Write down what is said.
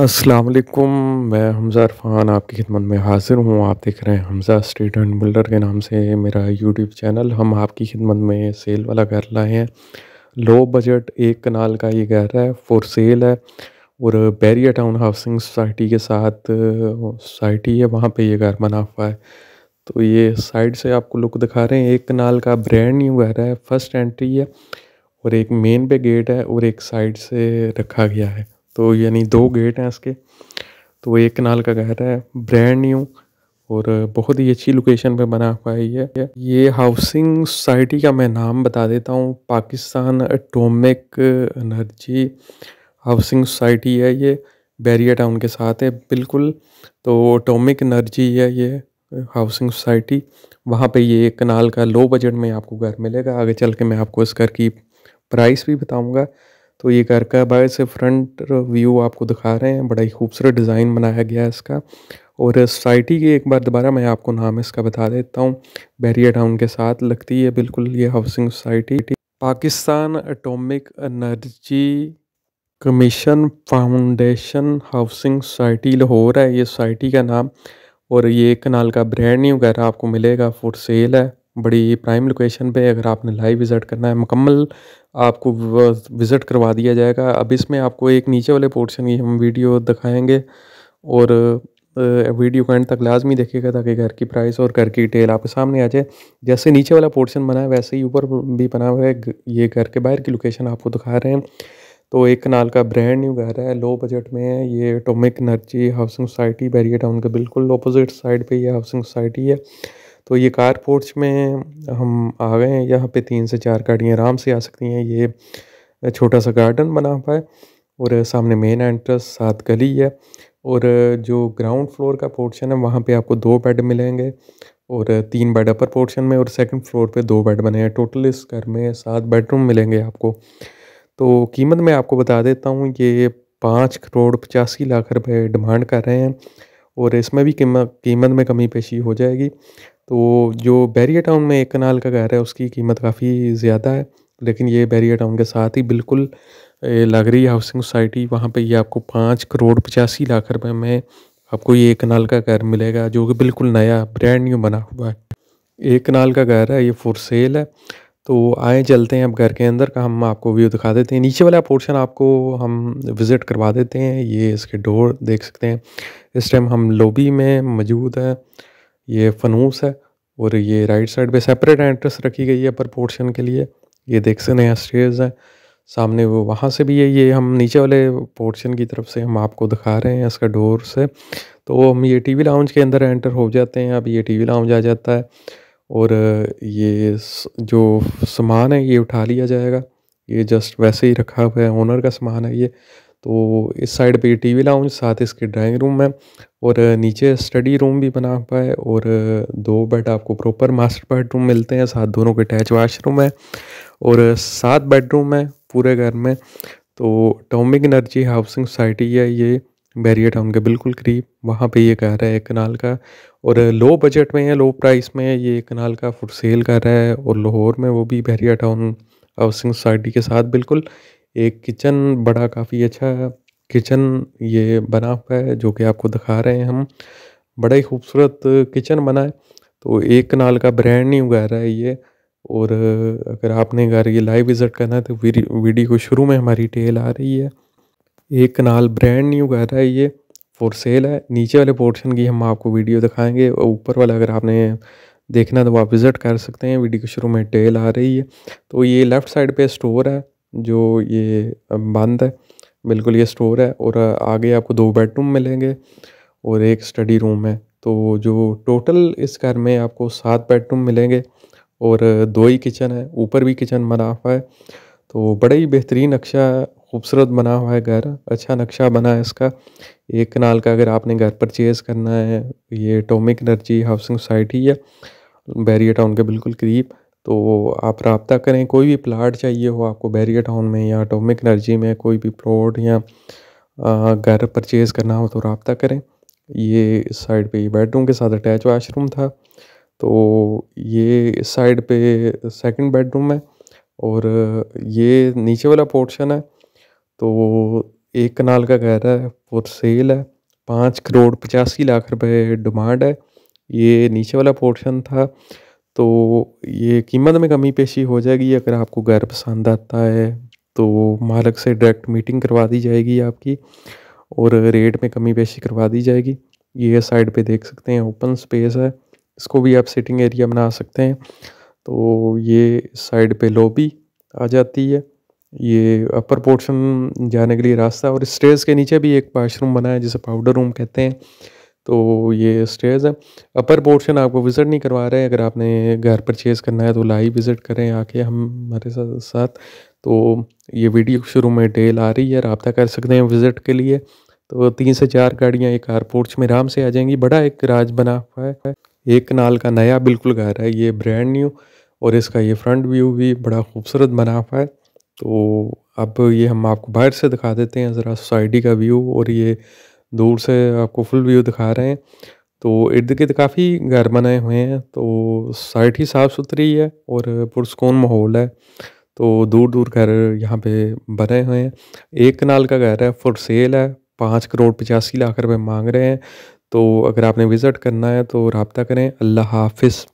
अस्सलाम वालेकुम मैं हमज़ा इरफान आपकी खिदमत में हाज़िर हूँ आप देख रहे हैं हमज़ा स्ट्रीट एंड बिल्डर के नाम से मेरा यूट्यूब चैनल हम आपकी खिदमत में सेल वाला घर लाए हैं लो बजट एक कनाल का ये घर है फॉर सेल है और बैरिया टाउन हाउसिंग सोसाइटी के साथ सोसाइटी है वहाँ पे ये घर बना हुआ है तो ये साइड से आपको लुक दिखा रहे हैं एक कनाल का ब्रांड न्यू घर है फर्स्ट एंट्री है और एक मेन पे गेट है और एक साइड से रखा गया है तो यानी दो गेट हैं इसके तो एक कनाल का घर है ब्रांड न्यू और बहुत ही अच्छी लोकेशन पे बना हुआ है ये ये हाउसिंग सोसाइटी का मैं नाम बता देता हूँ Pakistan atomic energy housing society है ये बैरिया टाउन के साथ है बिल्कुल तो एटॉमिक एनर्जी है ये हाउसिंग सोसाइटी वहाँ पे ये कनाल का लो बजट में आपको घर मिलेगा आगे चल के मैं आपको इस घर की प्राइस भी बताऊँगा तो ये घर का बाहर से फ्रंट व्यू आपको दिखा रहे हैं बड़ा ही खूबसूरत डिज़ाइन बनाया गया है इसका और सोसाइटी की एक बार दोबारा मैं आपको नाम इसका बता देता हूँ बैरिया टाउन के साथ लगती है बिल्कुल ये housing society Pakistan atomic energy commission foundation housing society Lahore है ये सोसाइटी का नाम और ये कनाल का ब्रांड न्यू वगैरह आपको मिलेगा फॉर सेल है बड़ी प्राइम लोकेशन पे अगर आपने लाइव विज़िट करना है मुकम्मल आपको विज़िट करवा दिया जाएगा अब इसमें आपको एक नीचे वाले पोर्शन की हम वीडियो दिखाएंगे और वीडियो को एंड तक लाजमी देखेगा ताकि घर की प्राइस और घर की डिटेल आपके सामने आ जाए जैसे नीचे वाला पोर्शन बना है वैसे ही ऊपर भी बना हुआ है ये घर के बाहर की लोकेशन आपको दिखा रहे हैं तो एक कनाल का ब्रांड न्यू घर है लो बजट में है ये atomic energy housing society Bahria town के बिल्कुल अपोजिट साइड पे ये हाउसिंग सोसाइटी है तो ये कार पोर्च में हम आ गए हैं यहाँ पे तीन से चार गाड़ियाँ आराम से आ सकती हैं ये छोटा सा गार्डन बना हुआ है और सामने मेन एंट्रेंस सात गली है और जो ग्राउंड फ्लोर का पोर्शन है वहाँ पे आपको दो बेड मिलेंगे और तीन बेड अपर पोर्शन में और सेकंड फ्लोर पे दो बेड बने हैं टोटल इस घर में सात बेडरूम मिलेंगे आपको तो कीमत मैं आपको बता देता हूँ ये पाँच करोड़ पचासी लाख रुपए डिमांड कर रहे हैं और इसमें भी कीमत कीमत में कमी पेशी हो जाएगी तो जो बैरिया टाउन में एक कनाल का घर है उसकी कीमत काफ़ी ज़्यादा है लेकिन ये बैरिया टाउन के साथ ही बिल्कुल रही हाउसिंग सोसाइटी वहाँ पे ये आपको पाँच करोड़ पचासी लाख रुपए में आपको ये एक कनाल का घर मिलेगा जो कि बिल्कुल नया ब्रांड न्यू बना हुआ है एक कनाल का घर है ये फोर सेल है तो आए चलते हैं अब घर के अंदर का हम आपको व्यू दिखा देते हैं नीचे वाला पोर्शन आपको हम विज़िट करवा देते हैं ये इसके डोर देख सकते हैं इस टाइम हम लॉबी में मौजूद हैं ये फनूस है और ये राइट साइड पे सेपरेट एंट्रेंस रखी गई है पर पोर्शन के लिए ये देख सकते हैं स्टेज हैं सामने वो वहाँ से भी है ये हम नीचे वाले पोर्शन की तरफ से हम आपको दिखा रहे हैं इसका डोर से तो हम ये टीवी लाउंज के अंदर एंटर हो जाते हैं अब ये टीवी लाउंज आ जाता है और ये जो सामान है ये उठा लिया जाएगा ये जस्ट वैसे ही रखा हुआ है ओनर का सामान है ये तो इस साइड पे टीवी लाउंज साथ इसके ड्राइंग रूम है और नीचे स्टडी रूम भी बना हुआ है और दो बेड आपको प्रॉपर मास्टर बेडरूम मिलते हैं साथ दोनों के अटैच वाशरूम है और सात बेडरूम है पूरे घर में तो टॉमिक एनर्जी हाउसिंग सोसाइटी है ये बैरियर टाउन के बिल्कुल करीब वहाँ पे ये कर रहा है कनाल का और लो बजट में है लो प्राइस में ये कनाल का फुट सेल कर रहा है और लाहौर में वो भी बैरियर टाउन हाउसिंग सोसाइटी के साथ बिल्कुल एक किचन बड़ा काफी अच्छा किचन ये बना हुआ है जो कि आपको दिखा रहे हैं हम बड़ा ही खूबसूरत किचन बना है तो एक नाल का ब्रांड नहीं उगा रहा है ये और अगर आपने घर ये लाइव विज़िट करना है तो वीडियो को शुरू में हमारी टेल आ रही है एक नाल ब्रांड नहीं उगा रहा है ये फॉर सेल है नीचे वाले पोर्शन की हम आपको वीडियो दिखाएंगे और ऊपर वाला अगर आपने देखना तो आप विज़िट कर सकते हैं वीडियो के शुरू में टेल आ रही है तो ये लेफ़्ट साइड पे स्टोर है जो ये बंद है बिल्कुल ये स्टोर है और आगे आपको दो बेडरूम मिलेंगे और एक स्टडी रूम है तो जो टोटल इस घर में आपको सात बेडरूम मिलेंगे और दो ही किचन है ऊपर भी किचन बना हुआ है तो बड़ा ही बेहतरीन नक्शा खूबसूरत बना हुआ है घर अच्छा नक्शा बना है इसका एक कनाल का अगर आपने घर परचेज करना है ये टोमिक एनर्जी हाउसिंग सोसाइटी है बैरिया टाउन के बिल्कुल करीब तो आप रबता करें कोई भी प्लाट चाहिए हो आपको बैरियर टाउन में या अटोमिक एनर्जी में कोई भी प्लॉट या घर परचेज़ करना हो तो रबता करें ये इस साइड पे बेडरूम के साथ अटैच वाशरूम था तो ये इस साइड पे सेकंड बेडरूम है और ये नीचे वाला पोर्शन है तो एक कनाल का घर है फॉर सेल है पाँच करोड़ पचासी लाख रुपए डिमांड है ये नीचे वाला पोर्शन था तो ये कीमत में कमी पेशी हो जाएगी अगर आपको घर पसंद आता है तो मालक से डायरेक्ट मीटिंग करवा दी जाएगी आपकी और रेट में कमी पेशी करवा दी जाएगी ये साइड पे देख सकते हैं ओपन स्पेस है इसको भी आप सिटिंग एरिया बना सकते हैं तो ये साइड पे लॉबी आ जाती है ये अपर पोर्शन जाने के लिए रास्ता और स्टेज के नीचे भी एक वाशरूम बना है जिसे पाउडर रूम कहते हैं तो ये स्टेयर्स है अपर पोर्शन आपको विज़िट नहीं करवा रहे अगर आपने घर परचेज़ करना है तो लाइव विज़िट करें आके हम हमारे साथ साथ तो ये वीडियो शुरू में डेल आ रही है रबता कर सकते हैं विज़िट के लिए तो तीन से चार गाड़ियाँ एक एयरपोर्ट्स में आराम से आ जाएंगी बड़ा एक राज बना हुआ है एक कनाल का नया बिल्कुल घर है ये ब्रांड न्यू और इसका ये फ्रंट व्यू भी बड़ा खूबसूरत बना हुआ है तो अब ये हम आपको बाहर से दिखा देते हैं ज़रा सोसाइटी का व्यू और ये दूर से आपको फुल व्यू दिखा रहे हैं तो इर्द गिर्द काफ़ी घर बनाए हुए हैं तो साइट ही साफ़ सुथरी है और पुरस्कून माहौल है तो दूर दूर घर यहाँ पे बने हुए हैं एक कनाल का घर है फॉर सेल है पाँच करोड़ पचासी लाख रुपए मांग रहे हैं तो अगर आपने विज़िट करना है तो रबता करें अल्लाह हाफिज़